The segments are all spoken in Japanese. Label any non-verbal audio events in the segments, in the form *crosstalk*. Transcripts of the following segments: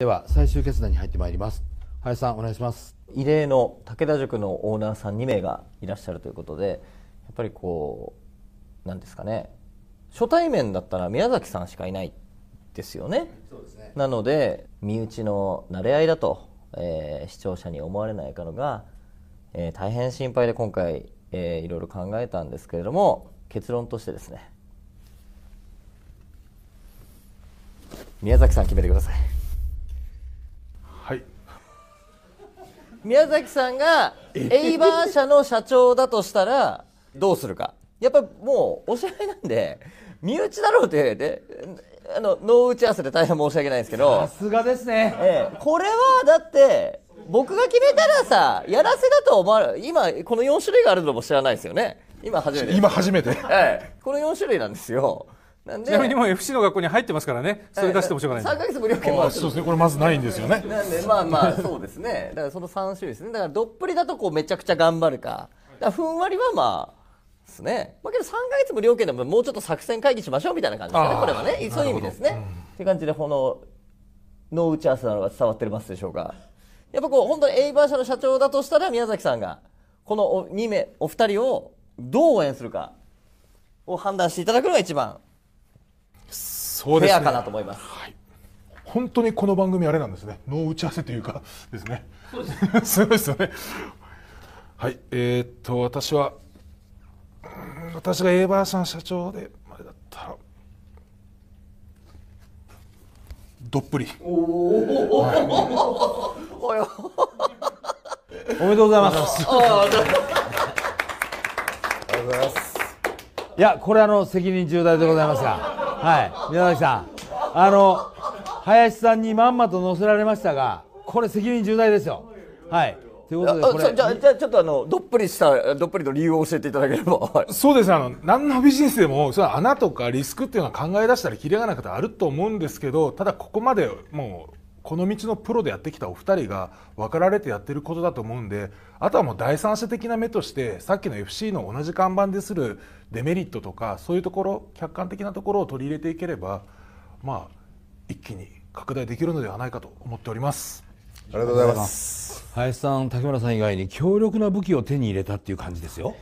では最終決断に入ってまいります林さんお願いします異例の武田塾のオーナーさん2名がいらっしゃるということでやっぱりこうなんですかね初対面だったら宮崎さんしかいないですよねそうですねなので身内の慣れ合いだと、えー、視聴者に思われないかのが、えー、大変心配で今回、えー、いろいろ考えたんですけれども結論としてですね宮崎さん決めてください宮崎さんがエイバー社の社長だとしたらどうするかやっぱもうおしゃれなんで身内だろうってであのノー打ち合わせで大変申し訳ないんですけどさすがですね、ええ、これはだって僕が決めたらさやらせだと思われ今この4種類があるのも知らないですよね今初めて今初めて、ええ、この4種類なんですよなんでちなみにもう FC の学校に入ってますからね、それ出してもしょうがない。3ヶ月無料券もあそうですね、これまずないんですよね。なんで、まあまあ、*laughs* そうですね。だからその3種類ですね。だからどっぷりだとこうめちゃくちゃ頑張るか。だふんわりはまあ、ですね。まあけど3ヶ月無料券でももうちょっと作戦会議しましょうみたいな感じですかね、これはね。そういう意味ですね。うん、って感じで、この、ノー打ち合わせなのは伝わってますでしょうか。やっぱこう、本当にエイバー社の社長だとしたら宮崎さんが、このお2名、お二人をどう応援するかを判断していただくのが一番そうです、ね、フェアかなと思います。はい本当にこの番組あれなんですね。脳打ち合わせというか *laughs* ですね。すごい *laughs* ですよね。はい、えー、っと私は私がエーバーさん社長であれだったらどっぷり。おお。*laughs* おめでとうございます。ありがとうございます。いやこれあの責任重大でございますが。はい宮崎さんあの林さんにまんまと乗せられましたがこれ責任重大ですよはいということでじゃあ、ちょっとあのどっぷりしたどっぷりの理由を教えていただければ、*laughs* そうですあの何のビジネスでもその穴とかリスクっていうのは考え出したら切りがなことあると思うんですけどただここまでもうこの道のプロでやってきたお二人が分かられてやってることだと思うんであとはもう第三者的な目としてさっきの FC の同じ看板でするデメリットとかそういうところ客観的なところを取り入れていければまあ一気に拡大できるのではないかと思っております。ありがとうございます林さん、竹村さん以外に強力な武器を手に入れたっていう感じですよ。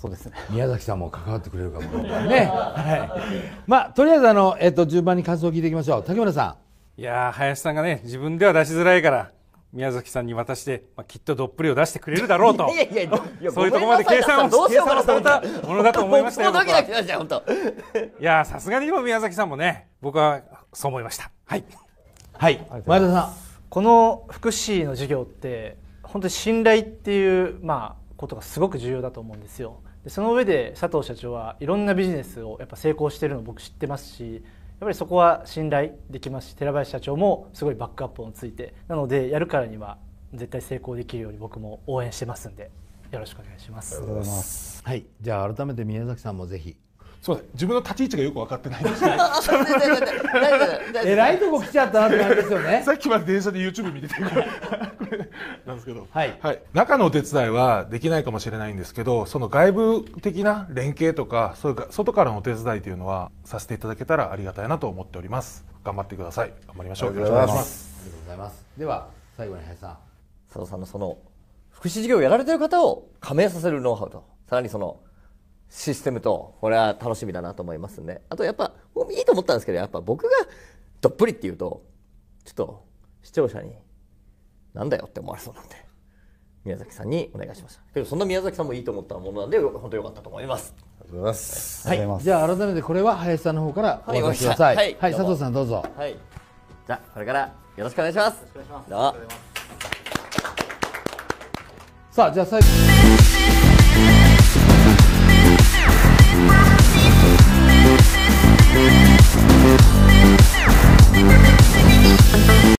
そうですね、宮崎さんも関わってくれるかもねはいまあ、とりあえずあの、えっと、順番に感想を聞いていきましょう竹村さんいや林さんがね、自分では出しづらいから、宮崎さんに渡して、まあ、きっとどっぷりを出してくれるだろうと、*laughs* いやいやいやそういうところまで計算を計算をされたものだと思いましたよ、僕は。いやさすがにでも宮崎さんもね、僕はそう思いました。はい、はい、前田さん、この福祉の授業って、本当に信頼っていう、まあ、ことがすごく重要だと思うんですよ。その上で佐藤社長はいろんなビジネスをやっぱ成功してるの僕知ってますしぱりそこは信頼できますし寺林社長もすごいバックアップをついてなのでやるからには絶対成功できるように僕も応援してますんでよろしくお願いします。ますはい、じゃあ改めて宮崎さんもぜひそう自分の立ち位置がよく分かってないんですけど。*laughs* えらいとこ来ちゃったなって感じですよね。さっきまで電車で YouTube 見てたからなんですけど、はい、はい、中のお手伝いはできないかもしれないんですけどその外部的な連携とかそういうか外からのお手伝いというのはさせていただけたらありがたいなと思っております頑張ってください頑張りましょうよろしくお願いしますありがとうございますでは最後に林さん佐藤さんのその福祉事業をやられてる方を加盟させるノウハウとさらにそのシステムとこれは楽しみだなと思いますねあとやっぱいいと思ったんですけどやっぱ僕がどっぷりっていうとちょっと視聴者になんだよって思われそうなんで宮崎さんにお願いしましたけどそんな宮崎さんもいいと思ったものなんで本当良かったと思いますありがとうございます、はい、はい、じゃあ改めてこれは林さんの方からお渡しくだはい、はい、佐藤さんどうぞはいじゃこれからよろしくお願いしますよろしくお願いしますさあじゃあ最後